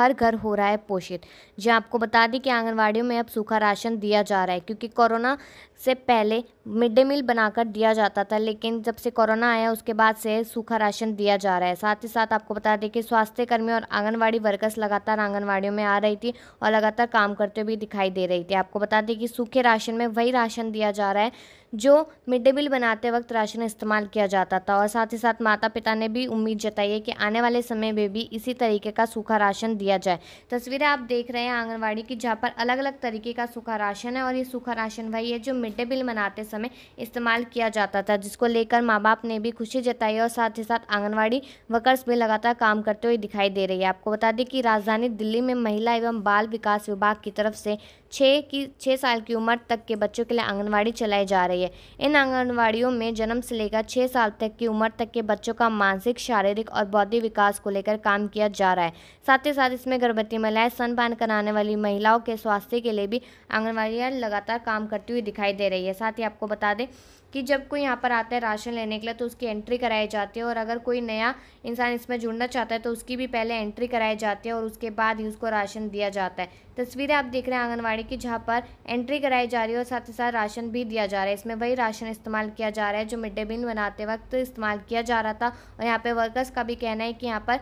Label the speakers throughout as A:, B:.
A: हर घर हो रहा है पोषित जी आपको बता दें कि आंगनवाड़ियों में अब सूखा राशन दिया जा रहा है क्योंकि कोरोना से पहले मिड डे मील बनाकर दिया जाता था लेकिन जब से कोरोना आया उसके बाद से सूखा राशन दिया जा रहा है साथ ही साथ आपको बता दें कि स्वास्थ्य कर्मी और आंगनवाड़ी वर्कर्स लगातार आंगनवाड़ियों में आ रही थी और लगातार काम करते हुए दिखाई दे रही थी आपको बता दें कि सूखे राशन में वही राशन दिया जा रहा है जो मिड डे मील बनाते वक्त राशन इस्तेमाल किया जाता था और साथ ही साथ माता पिता ने भी उम्मीद जताई है कि आने वाले समय में भी इसी तरीके का सूखा राशन दिया जाए तस्वीरें आप देख रहे हैं आंगनबाड़ी की जहाँ पर अलग अलग तरीके का सूखा राशन है और ये सूखा राशन वही है जो मिड डे मील बनाते समय इस्तेमाल किया जाता था जिसको लेकर माँ बाप ने भी खुशी जताई और साथ ही साथ आंगनबाड़ी वर्कर्स भी लगातार काम करते हुए दिखाई दे रही है आपको बता दें कि राजधानी दिल्ली में महिला एवं बाल विकास विभाग की तरफ से छः की छः साल की उम्र तक के बच्चों के लिए आंगनवाड़ी चलाई जा रही है इन आंगनवाड़ियों में जन्म से लेकर छः साल तक की उम्र तक के बच्चों का मानसिक शारीरिक और बौद्धिक विकास को लेकर काम किया जा रहा है साथ ही साथ इसमें गर्भवती महिलाएं स्तनपान कराने वाली महिलाओं के स्वास्थ्य के लिए भी आंगनबाड़ियाँ लगातार काम करती हुई दिखाई दे रही है साथ ही आपको बता दें कि जब कोई यहाँ पर आता है राशन लेने के लिए तो उसकी एंट्री कराई जाती है और अगर कोई नया इंसान इसमें जुड़ना चाहता है तो उसकी भी पहले एंट्री कराई जाती है और उसके बाद ही उसको राशन दिया जाता है तस्वीरें आप देख रहे हैं आंगनबाड़ी रही है कि जहाँ पर एंट्री कराई जा रही है और साथ ही साथ राशन भी दिया जा रहा है इसमें वही राशन इस्तेमाल किया जा रहा है जो मिड डे मील बनाते वक्त इस्तेमाल किया जा रहा था और यहाँ पर वर्कर्स का भी कहना है कि यहाँ पर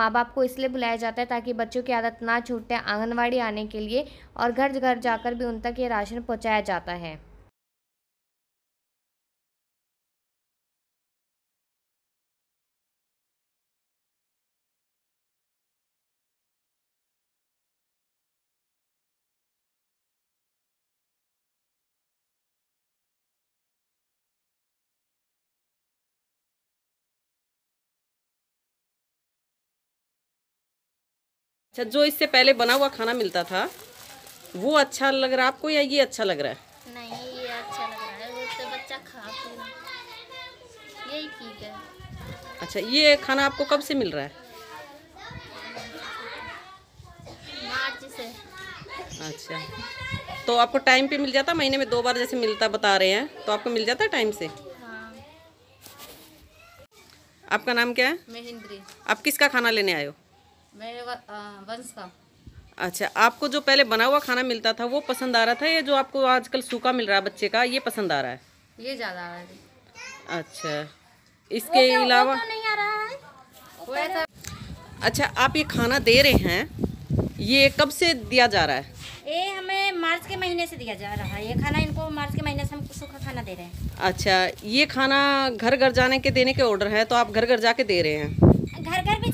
A: माँ बाप को इसलिए बुलाया जाता है ताकि बच्चों की आदत ना छूटे आंगनबाड़ी आने के लिए और घर घर जाकर भी उन तक ये राशन पहुँचाया जाता है
B: अच्छा जो इससे पहले बना हुआ खाना मिलता था वो अच्छा लग रहा है आपको या ये अच्छा लग रहा
A: है नहीं ये अच्छा लग रहा है वो तो बच्चा खा यही ठीक है
B: अच्छा ये खाना आपको कब से मिल रहा है
C: मार्च से
B: अच्छा तो आपको टाइम पे मिल जाता महीने में दो बार जैसे मिलता बता रहे हैं तो आपको मिल जाता है टाइम से हाँ। आपका नाम क्या है आप किसका खाना लेने आए हो मेरे वंश का अच्छा आपको जो पहले बना हुआ खाना मिलता था वो पसंद आ रहा था या जो आपको आजकल सूखा मिल रहा है बच्चे का ये पसंद आ रहा है ये ज़्यादा आ रहा है अच्छा इसके अलावा तो अच्छा आप ये खाना दे रहे हैं ये कब से दिया जा रहा
C: है ये हमें मार्च के महीने से दिया जा रहा है ये खाना इनको मार्च के महीने से हम सूखा खाना दे रहे हैं
B: अच्छा ये खाना घर घर जाने के देने के ऑर्डर है तो आप घर घर जाके दे रहे हैं
C: घर घर भी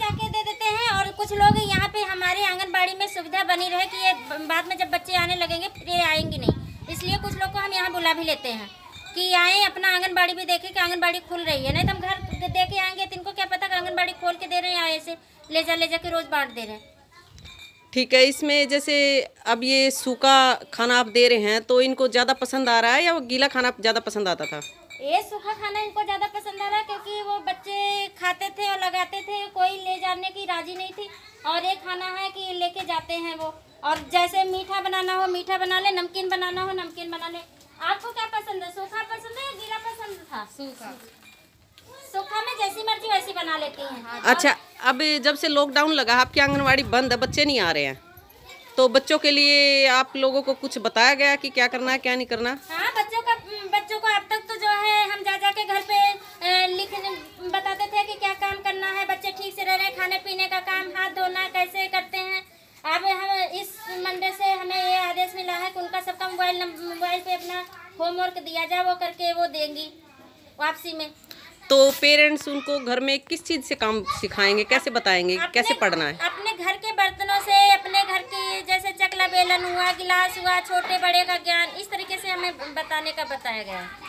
C: कुछ लोग यहाँ पे हमारे आंगनबाड़ी में सुविधा बनी रहे कि ये बाद में जब बच्चे आने लगेंगे फिर आएंगे नहीं इसलिए कुछ लोग को हम यहाँ बुला भी लेते हैं कि आए अपना आंगनबाड़ी भी देखें कि आंगनबाड़ी खुल रही है नहीं तो हम घर दे के आएंगे तो इनको क्या पता कि आंगनबाड़ी खोल के दे रहे हैं ऐसे ले जा ले जा के रोज़ बांट दे रहे हैं
B: ठीक है इसमें जैसे अब ये सूखा खाना आप दे रहे हैं तो इनको ज़्यादा पसंद आ रहा है या वो गीला खाना ज़्यादा पसंद आता था
C: ये सूखा खाना इनको ज़्यादा पसंद आ रहा क्योंकि वो बच्चे खाते थे और लगाते थे कोई ले जाने की राजी नहीं थी और ये खाना है कि लेके जाते हैं वो और जैसे मीठा बनाना हो मीठा बना ले नमकीन बनाना हो नमकीन बना ले आपको क्या पसंद है सूखा पसंद है या गीला पसंद था सूखा सूखा में जैसी मर्जी वैसी बना लेती हैं हाँ,
B: अच्छा अब जब से लॉकडाउन लगा आपकी आंगनबाड़ी बंद है बच्चे नहीं आ रहे हैं तो बच्चों के लिए आप लोगों को कुछ बताया गया कि क्या करना है क्या नहीं करना
C: हाँ बच्चों का बच्चों को अब तक के घर पे लिख बताते थे कि क्या काम करना है बच्चे ठीक से रह रहे खाने पीने का काम हाथ धोना कैसे करते हैं अब हम इस मंडे से हमें ये आदेश मिला है कि उनका सबका मोबाइल मोबाइल पे अपना होमवर्क दिया जाए वो करके वो देंगी वापसी में
B: तो पेरेंट्स उनको घर में किस चीज़ से काम सिखाएंगे कैसे बताएंगे कैसे पढ़ना है
C: अपने घर के बर्तनों से अपने घर की जैसे चकला बेलन हुआ गिलास हुआ छोटे बड़े का ज्ञान इस तरीके से हमें बताने का बताया गया है